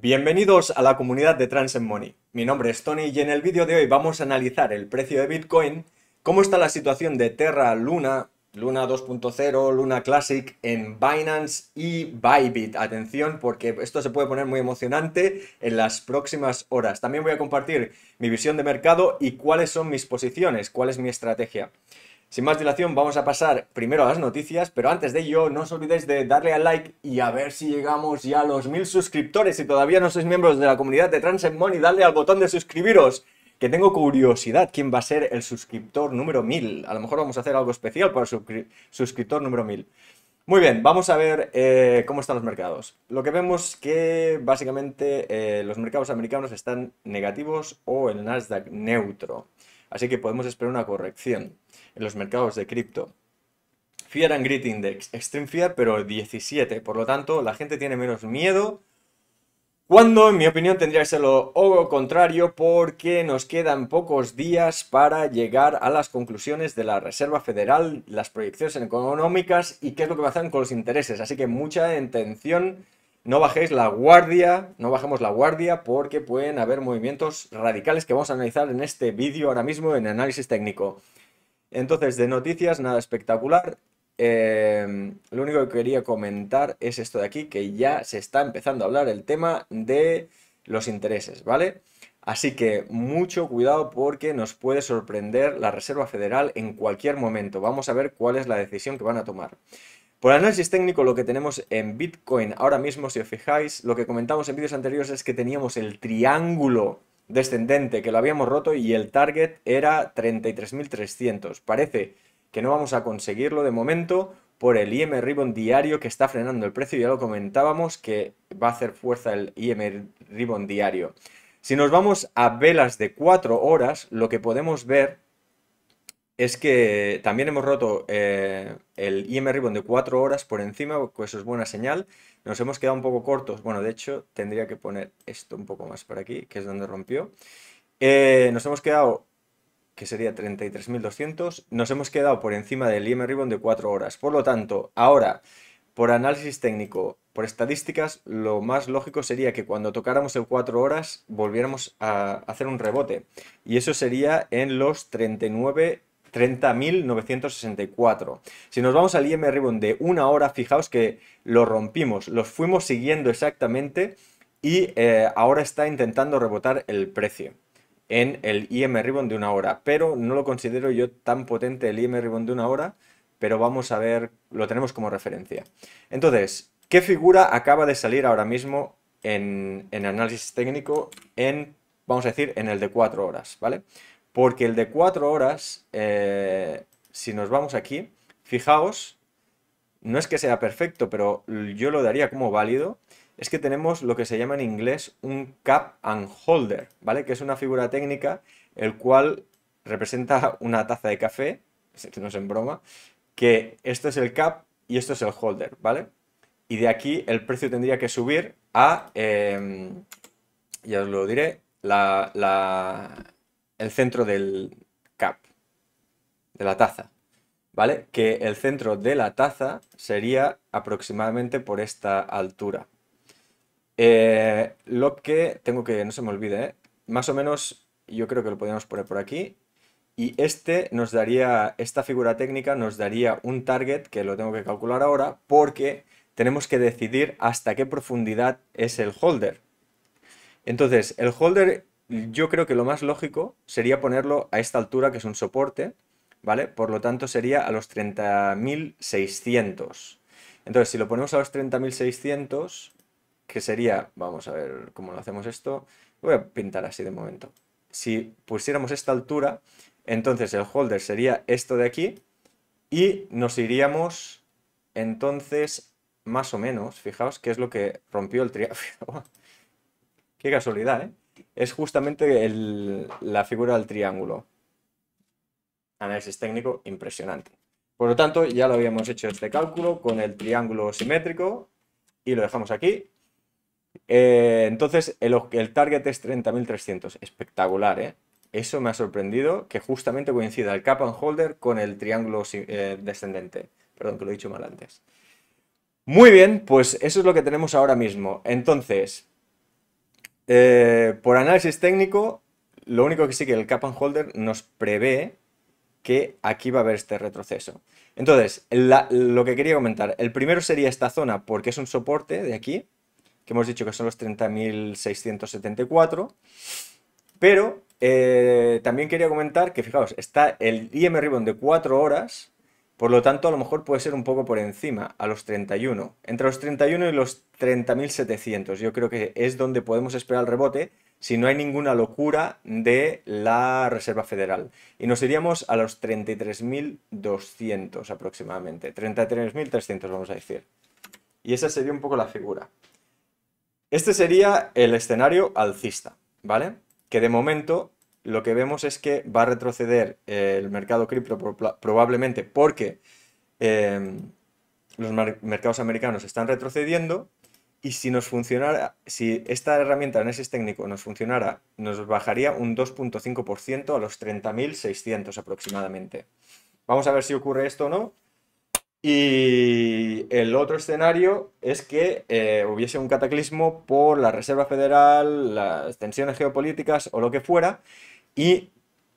Bienvenidos a la comunidad de Transcend Money. Mi nombre es Tony y en el vídeo de hoy vamos a analizar el precio de Bitcoin, cómo está la situación de Terra Luna, Luna 2.0, Luna Classic en Binance y Bybit. Atención porque esto se puede poner muy emocionante en las próximas horas. También voy a compartir mi visión de mercado y cuáles son mis posiciones, cuál es mi estrategia. Sin más dilación, vamos a pasar primero a las noticias, pero antes de ello, no os olvidéis de darle al like y a ver si llegamos ya a los mil suscriptores. Si todavía no sois miembros de la comunidad de Transit Money, dadle al botón de suscribiros, que tengo curiosidad quién va a ser el suscriptor número 1000. A lo mejor vamos a hacer algo especial para el suscriptor número 1000. Muy bien, vamos a ver eh, cómo están los mercados. Lo que vemos que básicamente eh, los mercados americanos están negativos o el Nasdaq neutro así que podemos esperar una corrección en los mercados de cripto. Fear and Greed Index, Extreme Fear, pero 17, por lo tanto la gente tiene menos miedo. Cuando, en mi opinión, tendría que ser lo contrario porque nos quedan pocos días para llegar a las conclusiones de la Reserva Federal, las proyecciones económicas y qué es lo que va a hacer con los intereses. Así que mucha atención no bajéis la guardia, no bajemos la guardia porque pueden haber movimientos radicales que vamos a analizar en este vídeo ahora mismo en análisis técnico. Entonces, de noticias, nada espectacular. Em, lo único que quería comentar es esto de aquí, que ya se está empezando a hablar el tema de los intereses, ¿vale? Así que mucho cuidado porque nos puede sorprender la Reserva Federal en cualquier momento. Vamos a ver cuál es la decisión que van a tomar. Por análisis técnico, lo que tenemos en Bitcoin ahora mismo, si os fijáis, lo que comentamos en vídeos anteriores es que teníamos el triángulo descendente que lo habíamos roto y el target era 33.300. Parece que no vamos a conseguirlo de momento por el IM Ribbon diario que está frenando el precio. Ya lo comentábamos que va a hacer fuerza el IM Ribbon diario. Si nos vamos a velas de 4 horas, lo que podemos ver es que también hemos roto eh, el IM Ribbon de 4 horas por encima, pues eso es buena señal. Nos hemos quedado un poco cortos. Bueno, de hecho, tendría que poner esto un poco más por aquí, que es donde rompió. Eh, nos hemos quedado, que sería 33.200, nos hemos quedado por encima del IM Ribbon de 4 horas. Por lo tanto, ahora, por análisis técnico, por estadísticas, lo más lógico sería que cuando tocáramos el 4 horas volviéramos a hacer un rebote. Y eso sería en los 39 30.964. Si nos vamos al IM Ribbon de una hora, fijaos que lo rompimos, los fuimos siguiendo exactamente y eh, ahora está intentando rebotar el precio en el IM Ribbon de una hora, pero no lo considero yo tan potente el IM Ribbon de una hora, pero vamos a ver, lo tenemos como referencia. Entonces, ¿qué figura acaba de salir ahora mismo en, en análisis técnico en, vamos a decir, en el de 4 horas, ¿vale? Porque el de cuatro horas, eh, si nos vamos aquí, fijaos, no es que sea perfecto, pero yo lo daría como válido, es que tenemos lo que se llama en inglés un cap and holder, ¿vale? Que es una figura técnica el cual representa una taza de café, no es en broma, que esto es el cap y esto es el holder, ¿vale? Y de aquí el precio tendría que subir a, em, ya os lo diré, la el centro del cap, de la taza, ¿vale? Que el centro de la taza sería aproximadamente por esta altura. Eh, lo que tengo que, no se me olvide, ¿eh? más o menos yo creo que lo podríamos poner por aquí. Y este nos daría, esta figura técnica nos daría un target que lo tengo que calcular ahora porque tenemos que decidir hasta qué profundidad es el holder. Entonces, el holder yo creo que lo más lógico sería ponerlo a esta altura, que es un soporte, ¿vale? Por lo tanto, sería a los 30.600. Entonces, si lo ponemos a los 30.600, que sería, vamos a ver cómo lo hacemos esto, voy a pintar así de momento. Si pusiéramos esta altura, entonces el holder sería esto de aquí y nos iríamos entonces más o menos, fijaos qué es lo que rompió el triángulo. Qué casualidad, ¿eh? es justamente la figura del triángulo. Análisis técnico impresionante. Por lo tanto, ya lo habíamos hecho este cálculo con el triángulo simétrico y lo dejamos aquí. Eh, entonces, el, el target es 30.300. Espectacular, ¿eh? Eso me ha sorprendido que justamente coincida el cap and holder con el triángulo eh, descendente. Perdón, que lo he dicho mal antes. Muy bien, pues eso es lo que tenemos ahora mismo. Entonces, eh, por análisis técnico, lo único que sí que el cap and holder nos prevé que aquí va a haber este retroceso. Entonces, lo que quería comentar, el primero sería esta zona porque es un soporte de aquí, que hemos dicho que son los 30.674, pero eh, también quería comentar que, fijaos, está el IM Ribbon de 4 horas, por lo tanto, a lo mejor puede ser un poco por encima, a los 31. Entre los 31 y los 30.700, yo creo que es donde podemos esperar el rebote si no hay ninguna locura de la Reserva Federal. Y nos iríamos a los 33.200 aproximadamente. 33.300 vamos a decir. Y esa sería un poco la figura. Este sería el escenario alcista, ¿vale? Que de momento lo que vemos es que va a retroceder eh, el mercado cripto probablemente porque em, los mercados americanos están retrocediendo y si nos funcionara, si esta herramienta análisis técnico nos funcionara, nos bajaría un 2.5% a los 30.600 aproximadamente. Vamos a ver si ocurre esto o no. Y el otro escenario es que eh, hubiese un cataclismo por la Reserva Federal, las tensiones geopolíticas o lo que fuera, y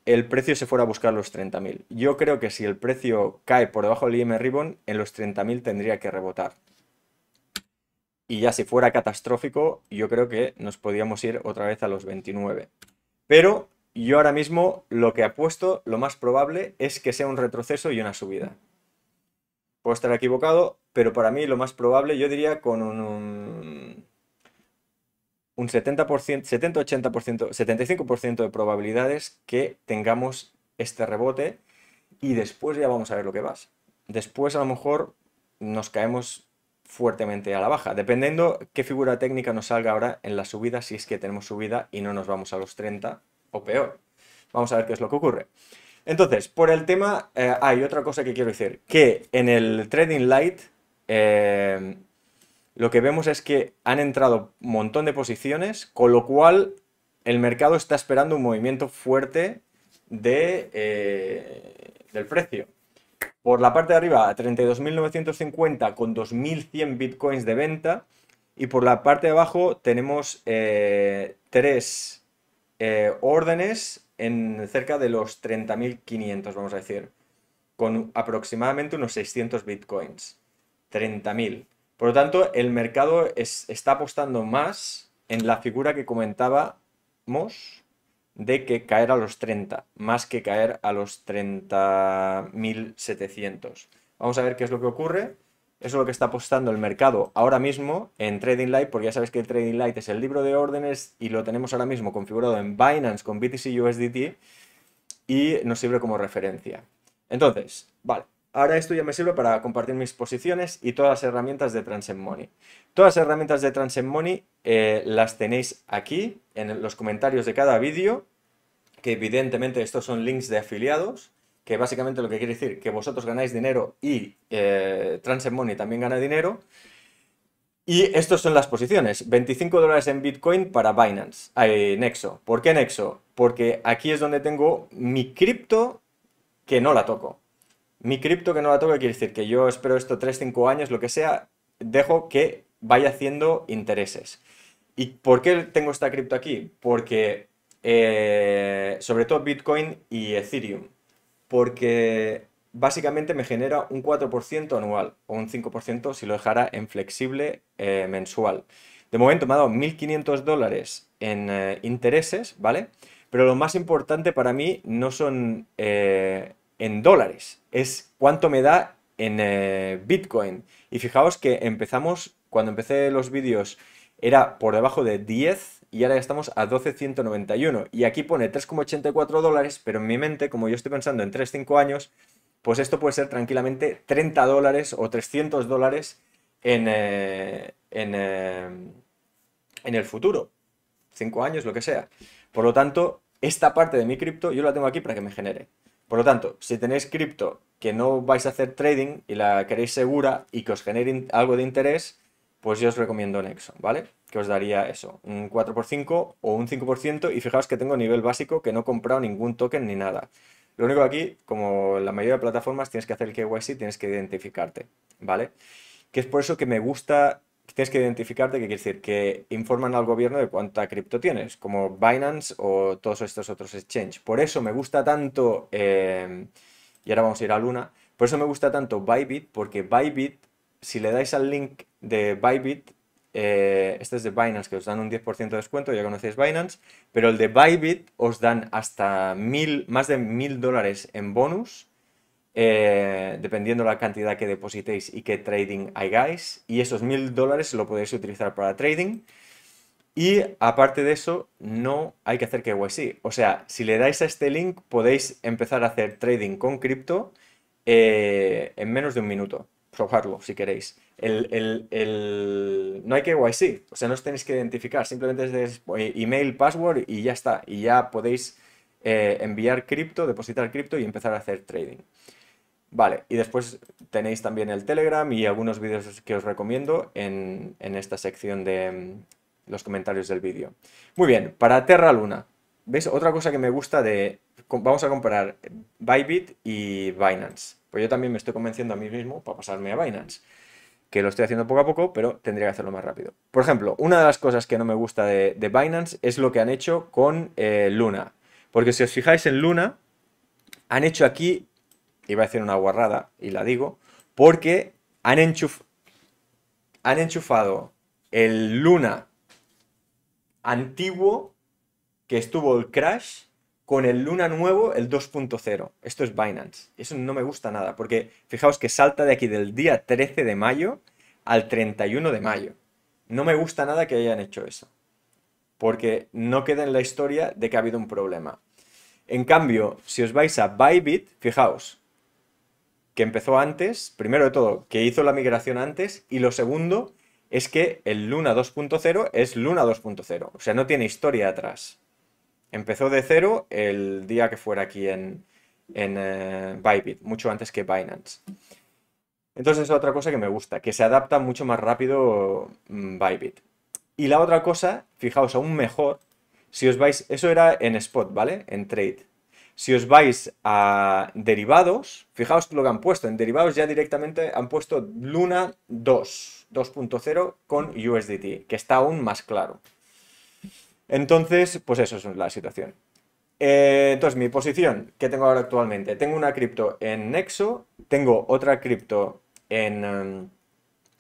el precio se fuera a buscar los 30.000. Yo creo que si el precio cae por debajo del IM Ribbon, en los 30.000 tendría que rebotar. Y ya si fuera catastrófico, yo creo que nos podíamos ir otra vez a los 29. Pero yo ahora mismo lo que apuesto, lo más probable es que sea un retroceso y una subida. Puedo estar equivocado, pero para mí lo más probable, yo diría con un, un, 70%, 70-80%, 75% de probabilidades que tengamos este rebote y después ya vamos a ver lo que pasa. Después a lo mejor nos caemos fuertemente a la baja, dependiendo qué figura técnica nos salga ahora en la subida, si es que tenemos subida y no nos vamos a los 30 o peor. Vamos a ver qué es lo que ocurre. Entonces, por el tema, eh, hay otra cosa que quiero decir, que en el Trading Light eh, lo que vemos es que han entrado un montón de posiciones, con lo cual el mercado está esperando un movimiento fuerte de, eh, del precio. Por la parte de arriba, 32.950 con 2.100 bitcoins de venta. Y por la parte de abajo tenemos tres órdenes en cerca de los 30.500, vamos a decir, con aproximadamente unos 600 bitcoins. 30.000. Por lo tanto, el mercado está apostando más en la figura que comentábamos de que caer a los 30, más que caer a los 30.700. Vamos a ver qué es lo que ocurre. Eso es lo que está apostando el mercado ahora mismo en Trading Light, porque ya sabes que Trading Light es el libro de órdenes y lo tenemos ahora mismo configurado en Binance con BTC USDT y nos sirve como referencia. Entonces, vale, ahora esto ya me sirve para compartir mis posiciones y todas las herramientas de Transcend Money. Todas las herramientas de Transcend Money eh, las tenéis aquí en los comentarios de cada vídeo, que evidentemente estos son links de afiliados que básicamente lo que quiere decir que vosotros ganáis dinero y eh, Transit Money también gana dinero. Y estas son las posiciones. 25 dólares en Bitcoin para Binance, Nexo. ¿Por qué Nexo? Porque aquí es donde tengo mi cripto que no la toco. Mi cripto que no la toco quiere decir que yo espero esto 3, 5 años, lo que sea, dejo que vaya haciendo intereses. ¿Y por qué tengo esta cripto aquí? Porque eh, sobre todo Bitcoin y Ethereum porque básicamente me genera un 4% anual o un 5% si lo dejara en flexible eh, mensual. De momento me ha dado 1.500 dólares en eh, intereses, ¿vale? Pero lo más importante para mí no son eh, en dólares, es cuánto me da en Bitcoin. Y fijaos que empezamos, cuando empecé los vídeos, era por debajo de 10 y ahora ya estamos a 12.191. Y aquí pone 3,84 dólares, pero en mi mente, como yo estoy pensando en 3-5 años, pues esto puede ser tranquilamente 30 dólares o 300 dólares en, eh, en, eh, en el futuro. 5 años, lo que sea. Por lo tanto, esta parte de mi cripto yo la tengo aquí para que me genere. Por lo tanto, si tenéis cripto que no vais a hacer trading y la queréis segura y que os genere algo de interés, pues yo os recomiendo Nexo, ¿vale? Que os daría eso, un 4 por 5 o un 5%, y fijaos que tengo nivel básico que no he comprado ningún token ni nada. Lo único aquí, como la mayoría de plataformas, tienes que hacer el KYC, tienes que identificarte, ¿vale? Que es por eso que me gusta, tienes que identificarte, que quiere decir que informan al gobierno de cuánta cripto tienes, como Binance o todos estos otros exchanges. Por eso me gusta tanto, eh, y ahora vamos a ir a Luna, por eso me gusta tanto Bybit, porque Bybit si le dais al link de Bybit, eh, este es de Binance, que os dan un 10% de descuento, ya conocéis Binance, pero el de Bybit os dan hasta mil, más de 1000 dólares en bonus, eh, dependiendo la cantidad que depositéis y qué trading hagáis, y esos mil dólares lo podéis utilizar para trading. Y aparte de eso, no hay que hacer KYC. O sea, si le dais a este link, podéis empezar a hacer trading con cripto eh, en menos de un minuto hardware si queréis. El, No hay KYC, o sea, no os tenéis que identificar, simplemente es eh, email, password y ya está. Y ya podéis eh, enviar cripto, depositar cripto y empezar a hacer trading. Vale, y después tenéis también el Telegram y algunos vídeos que os recomiendo en, en esta sección de mm, los comentarios del vídeo. Muy bien, para Terra Luna, ¿veis? Otra cosa que me gusta de... Vamos a comparar Bybit y Binance. Pues yo también me estoy convenciendo a mí mismo para pasarme a Binance, que lo estoy haciendo poco a poco, pero tendría que hacerlo más rápido. Por ejemplo, una de las cosas que no me gusta de, Binance es lo que han hecho con eh, Luna. Porque si os fijáis en Luna, han hecho aquí, iba a decir una guarrada, y la digo, porque han, han enchufado el Luna antiguo que estuvo el crash con el Luna nuevo, el 2.0. Esto es Binance. Eso no me gusta nada, porque fijaos que salta de aquí del día 13 de mayo al 31 de mayo. No me gusta nada que hayan hecho eso, porque no queda en la historia de que ha habido un problema. En cambio, si os vais a Bybit, fijaos, que empezó antes, primero de todo, que hizo la migración antes, y lo segundo es que el Luna 2.0 es Luna 2.0, o sea, no tiene historia atrás. Empezó de cero el día que fuera aquí en, en eh, Bybit, mucho antes que Binance. Entonces es otra cosa que me gusta, que se adapta mucho más rápido mm, Bybit. Y la otra cosa, fijaos, aún mejor, si os vais, eso era en spot, ¿vale? En trade. Si os vais a derivados, fijaos lo que han puesto, en derivados ya directamente han puesto Luna 2, 2.0 con USDT, que está aún más claro. Entonces, pues eso es la situación. Eh, entonces, mi posición que tengo ahora actualmente, tengo una cripto en Nexo, tengo otra cripto en em,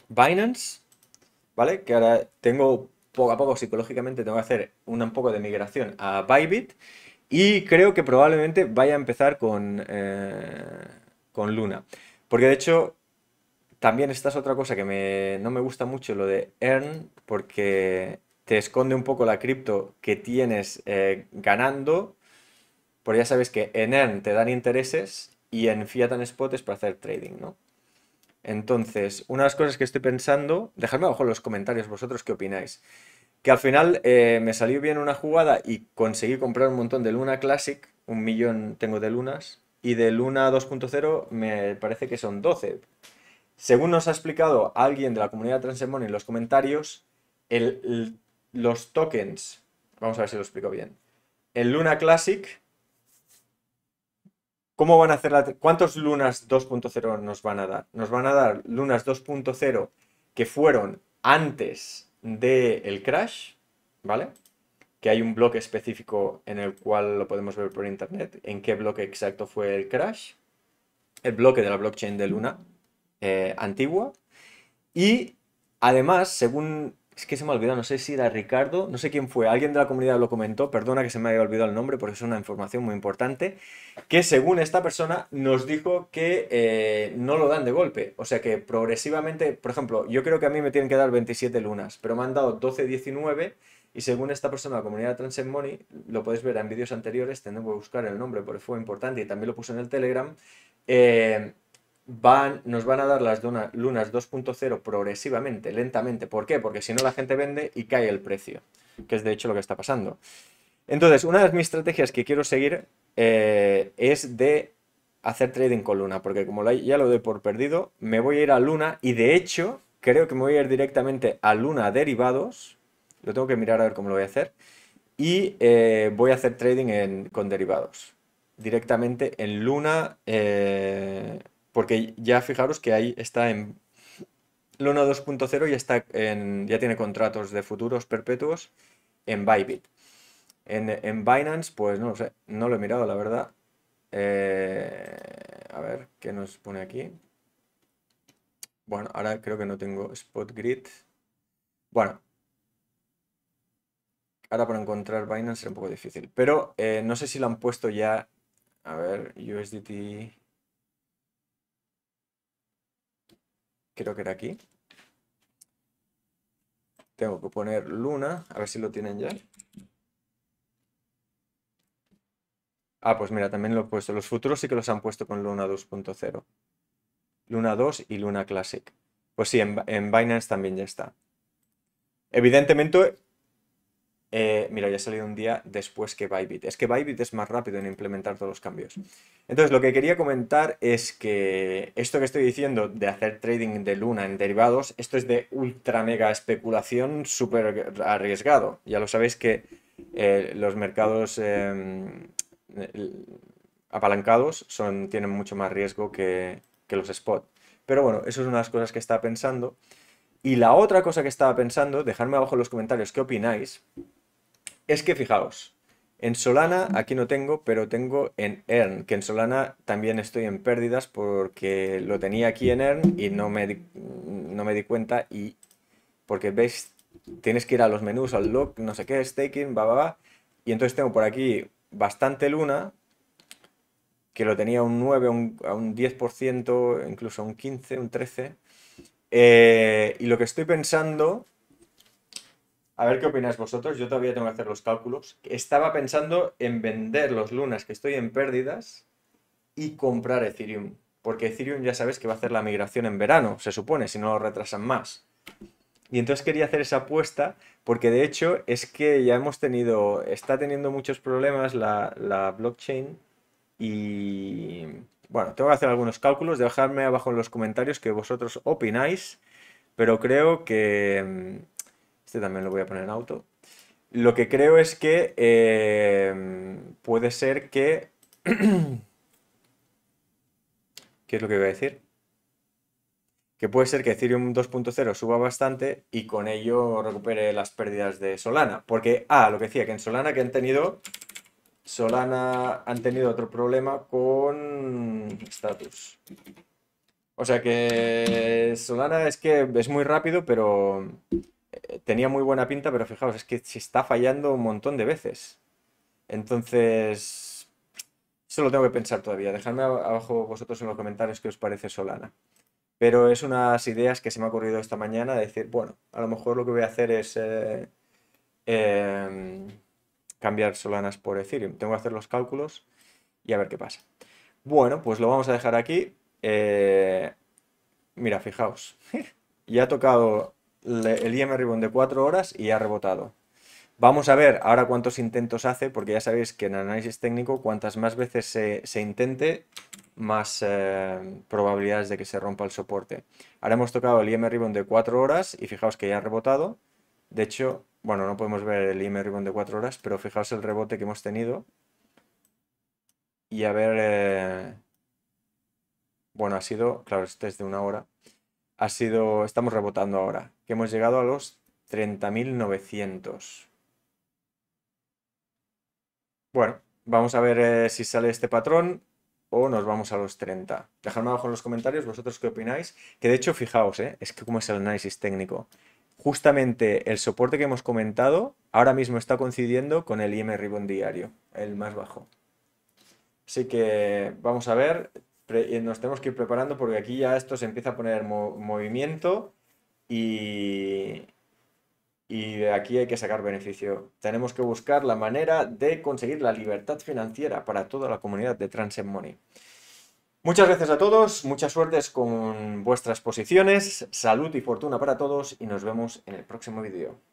Binance, ¿vale? Que ahora tengo poco a poco psicológicamente tengo que hacer un poco de migración a Bybit y creo que probablemente vaya a empezar con, eh, con Luna. Porque de hecho, también esta es otra cosa que no me gusta mucho, lo de Earn, porque te esconde un poco la cripto que tienes eh, ganando, porque ya sabes que en ERN te dan intereses y en Fiat Spot es para hacer trading, ¿no? Entonces, una de las cosas que estoy pensando, dejadme abajo en los comentarios vosotros qué opináis, que al final eh, me salió bien una jugada y conseguí comprar un montón de Luna Classic, un millón tengo de lunas, y de Luna 2.0 me parece que son 12. Según nos ha explicado alguien de la comunidad Transemon en los comentarios, el los tokens, vamos a ver si lo explico bien, el Luna Classic, ¿cómo van a hacer la, cuántos Lunas 2.0 nos van a dar? Nos van a dar Lunas 2.0 que fueron antes del el crash, ¿vale? Que hay un bloque específico en el cual lo podemos ver por internet, en qué bloque exacto fue el crash, el bloque de la blockchain de Luna eh, antigua, y además, según es que se me ha olvidado, no sé si era Ricardo, no sé quién fue, alguien de la comunidad lo comentó, perdona que se me haya olvidado el nombre porque es una información muy importante, que según esta persona nos dijo que eh, no lo dan de golpe, o sea que progresivamente, por ejemplo, yo creo que a mí me tienen que dar 27 lunas, pero me han dado 12, 19 y según esta persona, la comunidad Transit Money, lo podéis ver en vídeos anteriores, Tengo que buscar el nombre porque fue importante y también lo puse en el Telegram, eh, van, nos van a dar las lunas 2.0 progresivamente, lentamente. ¿Por qué? Porque si no la gente vende y cae el precio, que es de hecho lo que está pasando. Entonces, una de mis estrategias que quiero seguir eh, es de hacer trading con Luna, porque como ya lo doy por perdido, me voy a ir a Luna y de hecho creo que me voy a ir directamente a Luna Derivados. Lo tengo que mirar a ver cómo lo voy a hacer. Y eh, voy a hacer trading con derivados. Directamente en Luna. Eh, porque ya fijaros que ahí está en Luna 2.0 y está en, ya tiene contratos de futuros perpetuos en Bybit. En, en Binance, pues no lo sé, no lo he mirado, la verdad. Eh, a ver, ¿qué nos pone aquí? Bueno, ahora creo que no tengo Spot Grid. Bueno, ahora para encontrar Binance es un poco difícil. Pero eh, no sé si lo han puesto ya. A ver, USDT creo que era aquí. Tengo que poner luna, a ver si lo tienen ya. Ah, pues mira, también lo he puesto. Los futuros sí que los han puesto con Luna 2.0. Luna 2 y Luna Classic. Pues sí, en, en Binance también ya está. Evidentemente, eh, mira, ya ha salido un día después que Bybit. Es que Bybit es más rápido en implementar todos los cambios. Entonces, lo que quería comentar es que esto que estoy diciendo de hacer trading de Luna en derivados, esto es de ultra mega especulación, súper arriesgado. Ya lo sabéis que eh, los mercados em, eh, apalancados son, tienen mucho más riesgo que, que los spot. Pero bueno, eso es una de las cosas que estaba pensando. Y la otra cosa que estaba pensando, dejadme abajo en los comentarios qué opináis, es que fijaos, en Solana, aquí no tengo, pero tengo en EARN, que en Solana también estoy en pérdidas porque lo tenía aquí en EARN y no me di, no me di cuenta y porque veis, tienes que ir a los menús, al log, no sé qué, staking, va, va, va. Y entonces tengo por aquí bastante luna, que lo tenía un 9, un, a un 10%, incluso un 15, un 13. Eh, y lo que estoy pensando a ver qué opináis vosotros. Yo todavía tengo que hacer los cálculos. Estaba pensando en vender los lunas que estoy en pérdidas y comprar Ethereum. Porque Ethereum ya sabes que va a hacer la migración en verano, se supone, si no lo retrasan más. Y entonces quería hacer esa apuesta porque de hecho es que ya hemos tenido, está teniendo muchos problemas la, la blockchain y bueno, tengo que hacer algunos cálculos, dejadme abajo en los comentarios que vosotros opináis, pero creo que, este también lo voy a poner en auto. Lo que creo es que eh, puede ser que... ¿Qué es lo que voy a decir? Que puede ser que Ethereum 2.0 suba bastante y con ello recupere las pérdidas de Solana. Porque, ah, lo que decía, que en Solana que han tenido... Solana han tenido otro problema con status. O sea que Solana es que es muy rápido, pero tenía muy buena pinta, pero fijaos, es que se está fallando un montón de veces. Entonces, eso lo tengo que pensar todavía. Dejadme abajo vosotros en los comentarios qué os parece Solana. Pero es unas ideas que se me ha ocurrido esta mañana decir, bueno, a lo mejor lo que voy a hacer es eh, em, cambiar Solanas por Ethereum. Tengo que hacer los cálculos y a ver qué pasa. Bueno, pues lo vamos a dejar aquí. Eh, mira, fijaos, ya ha tocado el IM Ribbon de 4 horas y ha rebotado. Vamos a ver ahora cuántos intentos hace, porque ya sabéis que en análisis técnico, cuantas más veces se, intente, más eh, probabilidades de que se rompa el soporte. Ahora hemos tocado el IM Ribbon de 4 horas y fijaos que ya ha rebotado. De hecho, bueno, no podemos ver el IM Ribbon de 4 horas, pero fijaos el rebote que hemos tenido. Y a ver... Eh, bueno, ha sido... Claro, este es de una hora ha sido, estamos rebotando ahora, que hemos llegado a los 30.900. Bueno, vamos a ver eh, si sale este patrón o nos vamos a los 30. Dejadme abajo en los comentarios vosotros qué opináis. Que de hecho, fijaos, eh, es que como es el análisis técnico. Justamente el soporte que hemos comentado ahora mismo está coincidiendo con el IM Ribbon diario, el más bajo. Así que vamos a ver, eh, nos tenemos que ir preparando porque aquí ya esto se empieza a poner movimiento y, de aquí hay que sacar beneficio. Tenemos que buscar la manera de conseguir la libertad financiera para toda la comunidad de Transit em Money. Muchas gracias a todos, muchas suertes con vuestras posiciones, salud y fortuna para todos y nos vemos en el próximo vídeo.